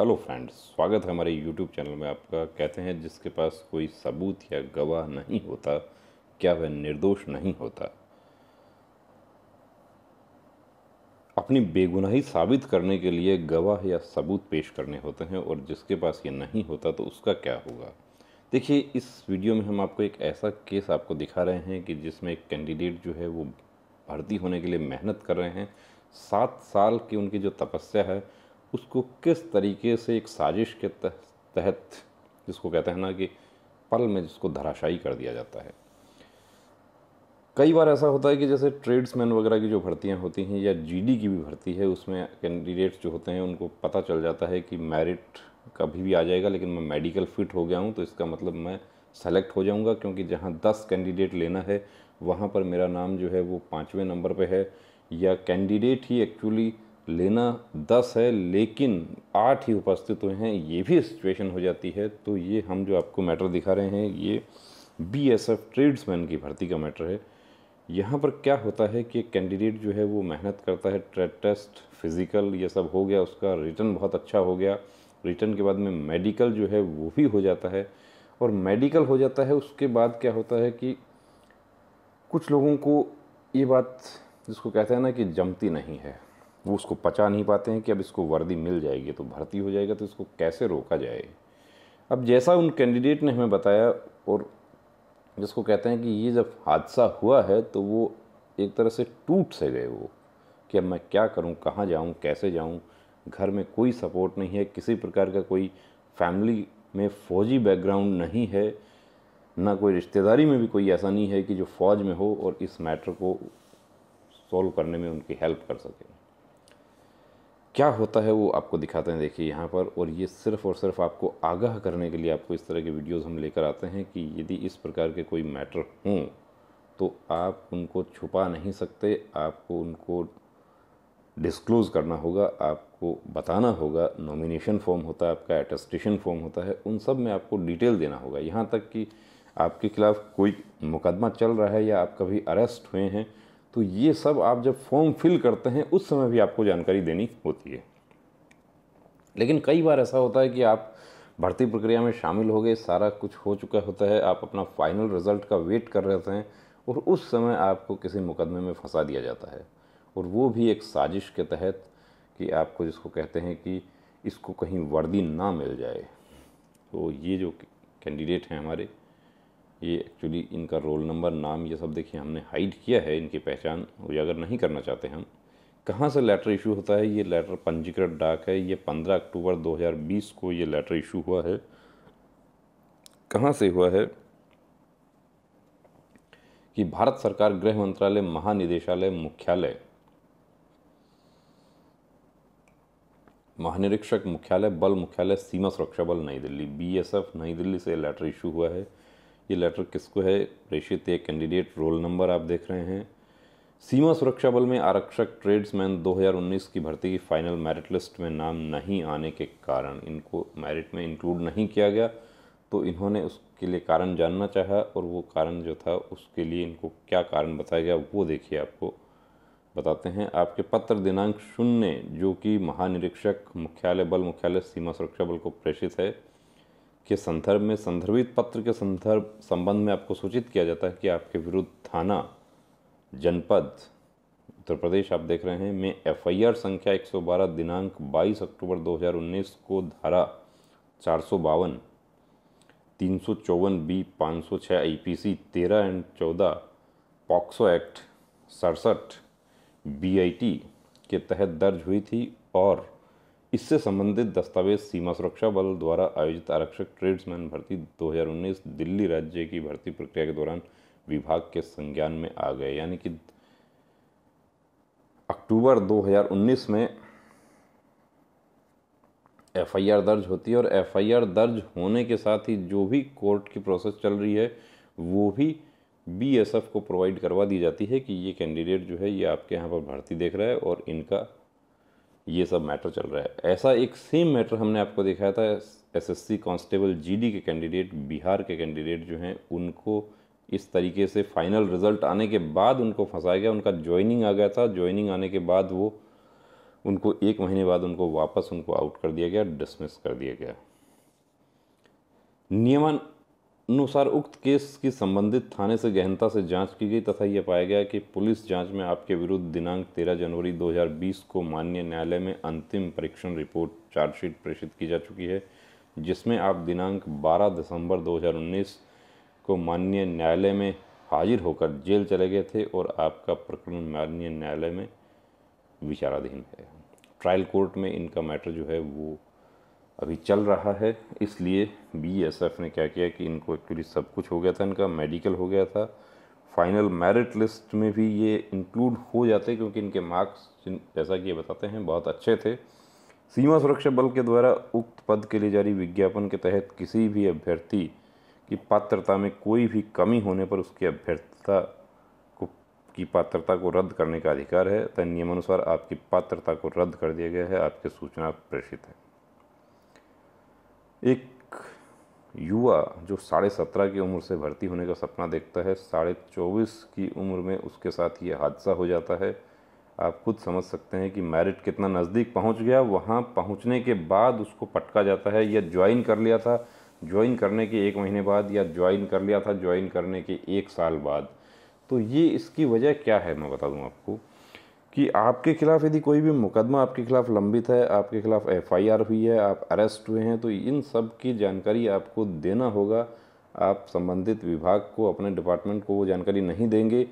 hello friends स्वागत है हमारे यूट्यूब चैनल में आपका कहते हैं जिसके पास कोई सबूत या गवाह नहीं होता क्या वह निर्दोष नहीं होता अपनी बेगुनाही साबित करने के लिए गवाह या सबूत पेश करने होते हैं और जिसके पास ये नहीं होता तो उसका क्या होगा देखिए इस वीडियो में हम आपको एक ऐसा केस आपको दिखा रहे हैं कि जिसमें एक कैंडिडेट जो है वो भर्ती होने के लिए मेहनत कर रहे हैं सात साल की उनकी जो तपस्या है उसको किस तरीके से एक साजिश के तहत जिसको कहते हैं ना कि पल में जिसको धराशायी कर दिया जाता है कई बार ऐसा होता है कि जैसे ट्रेड्समैन वगैरह की जो भर्तियां होती हैं या जीडी की भी भर्ती है उसमें कैंडिडेट्स जो होते हैं उनको पता चल जाता है कि मेरिट कभी भी आ जाएगा लेकिन मैं मेडिकल फिट हो गया हूँ तो इसका मतलब मैं सेलेक्ट हो जाऊँगा क्योंकि जहाँ दस कैंडिडेट लेना है वहाँ पर मेरा नाम जो है वो पाँचवें नंबर पर है या कैंडिडेट ही एक्चुअली लेना दस है लेकिन आठ ही उपस्थित हुए हैं ये भी सिचुएशन हो जाती है तो ये हम जो आपको मैटर दिखा रहे हैं ये बी एस एफ ट्रेड्समैन की भर्ती का मैटर है यहाँ पर क्या होता है कि कैंडिडेट जो है वो मेहनत करता है ट्रेड टेस्ट फिज़िकल ये सब हो गया उसका रिटर्न बहुत अच्छा हो गया रिटर्न के बाद में मेडिकल जो है वो भी हो जाता है और मेडिकल हो जाता है उसके बाद क्या होता है कि कुछ लोगों को ये बात जिसको कहते हैं ना कि जमती नहीं है वो उसको पचा नहीं पाते हैं कि अब इसको वर्दी मिल जाएगी तो भर्ती हो जाएगा तो इसको कैसे रोका जाए अब जैसा उन कैंडिडेट ने हमें बताया और जिसको कहते हैं कि ये जब हादसा हुआ है तो वो एक तरह से टूट से गए वो कि अब मैं क्या करूं कहाँ जाऊं कैसे जाऊं घर में कोई सपोर्ट नहीं है किसी प्रकार का कोई फैमिली में फ़ौजी बैकग्राउंड नहीं है ना कोई रिश्तेदारी में भी कोई ऐसा नहीं है कि जो फ़ौज में हो और इस मैटर को सॉल्व करने में उनकी हेल्प कर सकें क्या होता है वो आपको दिखाते हैं देखिए यहाँ पर और ये सिर्फ़ और सिर्फ आपको आगाह करने के लिए आपको इस तरह के वीडियोस हम लेकर आते हैं कि यदि इस प्रकार के कोई मैटर हों तो आप उनको छुपा नहीं सकते आपको उनको डिस्क्लोज़ करना होगा आपको बताना होगा नॉमिनेशन फॉर्म होता है आपका एटेस्टेशन फॉर्म होता है उन सब में आपको डिटेल देना होगा यहाँ तक कि आपके खिलाफ़ कोई मुकदमा चल रहा है या आप कभी अरेस्ट हुए हैं तो ये सब आप जब फॉर्म फिल करते हैं उस समय भी आपको जानकारी देनी होती है लेकिन कई बार ऐसा होता है कि आप भर्ती प्रक्रिया में शामिल हो गए सारा कुछ हो चुका होता है आप अपना फाइनल रिज़ल्ट का वेट कर रहे हैं और उस समय आपको किसी मुकदमे में फंसा दिया जाता है और वो भी एक साजिश के तहत कि आपको जिसको कहते हैं कि इसको कहीं वर्दी ना मिल जाए तो ये जो कैंडिडेट हैं हमारे ये एक्चुअली इनका रोल नंबर नाम ये सब देखिए हमने हाइड किया है इनकी पहचान उजागर नहीं करना चाहते हम कहाँ से लेटर इशू होता है ये लेटर पंजीकृत डाक है ये 15 अक्टूबर 2020 को ये लेटर इशू हुआ है कहाँ से हुआ है कि भारत सरकार गृह मंत्रालय महानिदेशालय मुख्यालय महानिरीक्षक मुख्यालय बल मुख्यालय सीमा सुरक्षा बल नई दिल्ली बीएसएफ नई दिल्ली से लेटर इशू हुआ है ये लेटर किसको है प्रेषित ये कैंडिडेट रोल नंबर आप देख रहे हैं सीमा सुरक्षा बल में आरक्षक ट्रेड्समैन 2019 की भर्ती की फाइनल मेरिट लिस्ट में नाम नहीं आने के कारण इनको मेरिट में इंक्लूड नहीं किया गया तो इन्होंने उसके लिए कारण जानना चाहा और वो कारण जो था उसके लिए इनको क्या कारण बताया गया वो देखिए आपको बताते हैं आपके पत्र दिनांक शून्य जो कि महानिरीक्षक मुख्यालय बल मुख्यालय सीमा सुरक्षा बल को प्रेषित है के संदर्भ में संदर्भित पत्र के संदर्भ संबंध में आपको सूचित किया जाता है कि आपके विरुद्ध थाना जनपद उत्तर प्रदेश आप देख रहे हैं में एफ संख्या 112 दिनांक 22 अक्टूबर 2019 को धारा चार सौ बावन तीन सौ चौवन बी पाँच सौ छः आई पी सी तेरह एंड चौदह पॉक्सो एक्ट सड़सठ बी आई टी के तहत दर्ज हुई थी और इससे संबंधित दस्तावेज सीमा सुरक्षा बल द्वारा आयोजित आरक्षक ट्रेड्समैन भर्ती 2019 दिल्ली राज्य की भर्ती प्रक्रिया के दौरान विभाग के संज्ञान में आ गए यानी कि अक्टूबर 2019 में एफआईआर दर्ज होती है और एफआईआर दर्ज होने के साथ ही जो भी कोर्ट की प्रोसेस चल रही है वो भी बीएसएफ को प्रोवाइड करवा दी जाती है कि ये कैंडिडेट जो है ये आपके यहाँ पर भर्ती देख रहा है और इनका ये सब मैटर चल रहा है ऐसा एक सेम मैटर हमने आपको दिखाया था एसएससी कांस्टेबल जीडी के कैंडिडेट बिहार के कैंडिडेट जो हैं उनको इस तरीके से फाइनल रिजल्ट आने के बाद उनको फंसाया गया उनका ज्वाइनिंग आ गया था ज्वाइनिंग आने के बाद वो उनको एक महीने बाद उनको वापस उनको आउट कर दिया गया डिसमिस कर दिया गया नियमन अनुसार उक्त केस की संबंधित थाने से गहनता से जांच की गई तथा यह पाया गया कि पुलिस जांच में आपके विरुद्ध दिनांक 13 जनवरी 2020 को माननीय न्यायालय में अंतिम परीक्षण रिपोर्ट चार्जशीट प्रेषित की जा चुकी है जिसमें आप दिनांक 12 दिसंबर 2019 को माननीय न्यायालय में हाजिर होकर जेल चले गए थे और आपका प्रकरण माननीय न्यायालय में विचाराधीन है ट्रायल कोर्ट में इनका मैटर जो है वो अभी चल रहा है इसलिए बीएसएफ ने क्या किया कि इनको एक्चुअली सब कुछ हो गया था इनका मेडिकल हो गया था फाइनल मेरिट लिस्ट में भी ये इंक्लूड हो जाते क्योंकि इनके मार्क्स जैसा कि ये बताते हैं बहुत अच्छे थे सीमा सुरक्षा बल के द्वारा उक्त पद के लिए जारी विज्ञापन के तहत किसी भी अभ्यर्थी की पात्रता में कोई भी कमी होने पर उसकी अभ्यर्थता को की पात्रता को रद्द करने का अधिकार है तथा नियमानुसार आपकी पात्रता को रद्द कर दिया गया है आपके सूचना प्रेषित है एक युवा जो साढ़े सत्रह की उम्र से भर्ती होने का सपना देखता है साढ़े चौबीस की उम्र में उसके साथ ये हादसा हो जाता है आप खुद समझ सकते हैं कि मैरिट कितना नज़दीक पहुंच गया वहां पहुंचने के बाद उसको पटका जाता है या ज्वाइन कर लिया था ज्वाइन करने के एक महीने बाद या ज्वाइन कर लिया था ज्वाइन करने के एक साल बाद तो ये इसकी वजह क्या है मैं बता दूं आपको कि आपके खिलाफ यदि कोई भी मुकदमा आपके खिलाफ लंबित है आपके खिलाफ एफआईआर हुई है आप अरेस्ट हुए हैं तो इन सब की जानकारी आपको देना होगा आप संबंधित विभाग को अपने डिपार्टमेंट को वो जानकारी नहीं देंगे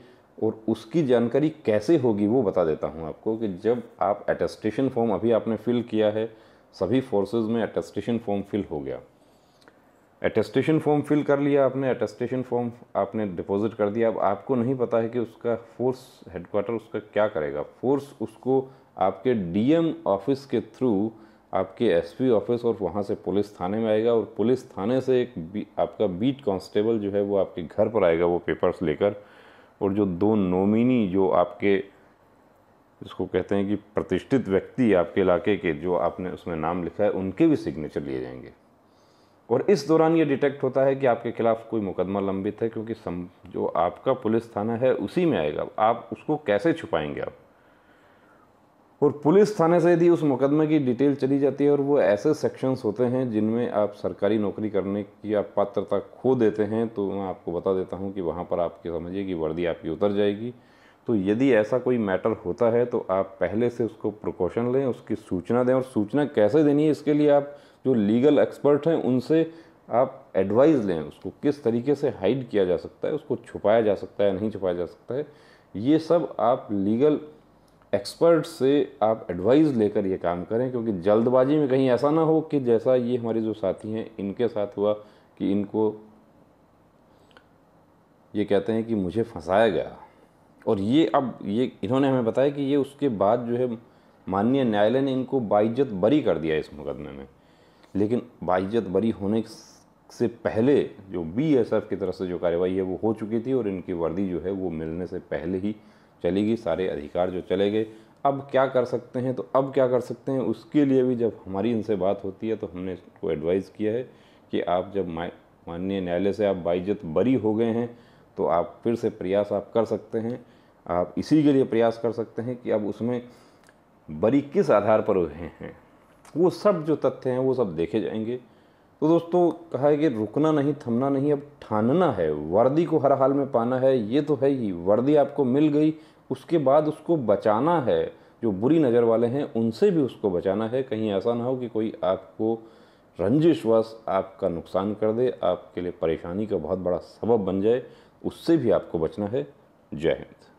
और उसकी जानकारी कैसे होगी वो बता देता हूँ आपको कि जब आप अटेस्टेशन फॉर्म अभी आपने फ़िल किया है सभी फोर्सेज में अटेस्टेशन फॉर्म फिल हो गया अटेस्टेशन फॉर्म फिल कर लिया आपने अटेस्टेशन फॉर्म आपने डिपॉजिट कर दिया अब आपको नहीं पता है कि उसका फोर्स हेडक्वार्टर उसका क्या करेगा फोर्स उसको आपके डीएम ऑफिस के थ्रू आपके एसपी ऑफिस और वहाँ से पुलिस थाने में आएगा और पुलिस थाने से एक बी, आपका बीट कांस्टेबल e जो है वो आपके घर पर आएगा वो पेपर्स लेकर और जो दो नोमिनी जो आपके जिसको कहते हैं कि प्रतिष्ठित व्यक्ति आपके इलाके के जो आपने उसमें नाम लिखा है उनके भी सिग्नेचर लिए जाएंगे और इस दौरान ये डिटेक्ट होता है कि आपके खिलाफ कोई मुकदमा लंबित है क्योंकि सम जो आपका पुलिस थाना है उसी में आएगा आप उसको कैसे छुपाएंगे आप और पुलिस थाने से यदि उस मुकदमे की डिटेल चली जाती है और वो ऐसे सेक्शंस होते हैं जिनमें आप सरकारी नौकरी करने की आप पात्रता खो देते हैं तो मैं आपको बता देता हूँ कि वहाँ पर आपके समझिए कि वर्दी आपकी उतर जाएगी तो यदि ऐसा कोई मैटर होता है तो आप पहले से उसको प्रिकॉशन लें उसकी सूचना दें और सूचना कैसे देनी है इसके लिए आप जो लीगल एक्सपर्ट हैं उनसे आप एडवाइस लें उसको किस तरीके से हाइड किया जा सकता है उसको छुपाया जा सकता है नहीं छुपाया जा सकता है ये सब आप लीगल एक्सपर्ट से आप एडवाइस लेकर ये काम करें क्योंकि जल्दबाजी में कहीं ऐसा ना हो कि जैसा ये हमारे जो साथी हैं इनके साथ हुआ कि इनको ये कहते हैं कि मुझे फंसाया गया और ये अब ये इन्होंने हमें बताया कि ये उसके बाद जो है माननीय न्यायालय ने इनको बाइज्जत बरी कर दिया इस मुकदमे में लेकिन बाइजत बरी होने से पहले जो बी एस एफ की तरफ से जो कार्रवाई है वो हो चुकी थी और इनकी वर्दी जो है वो मिलने से पहले ही चली गई सारे अधिकार जो चले गए अब क्या कर सकते हैं तो अब क्या कर सकते हैं उसके लिए भी जब हमारी इनसे बात होती है तो हमने इसको एडवाइज़ किया है कि आप जब माननीय न्यायालय से आप बाइजत बरी हो गए हैं तो आप फिर से प्रयास आप कर सकते हैं आप इसी के लिए प्रयास कर सकते हैं कि अब उसमें बरी किस आधार पर हुए हैं वो सब जो तथ्य हैं वो सब देखे जाएंगे तो दोस्तों कहा है कि रुकना नहीं थमना नहीं अब ठानना है वर्दी को हर हाल में पाना है ये तो है ही वर्दी आपको मिल गई उसके बाद उसको बचाना है जो बुरी नज़र वाले हैं उनसे भी उसको बचाना है कहीं ऐसा ना हो कि कोई आपको रंजिशवश आपका नुकसान कर दे आपके लिए परेशानी का बहुत बड़ा सबब बन जाए उससे भी आपको बचना है जय हिंद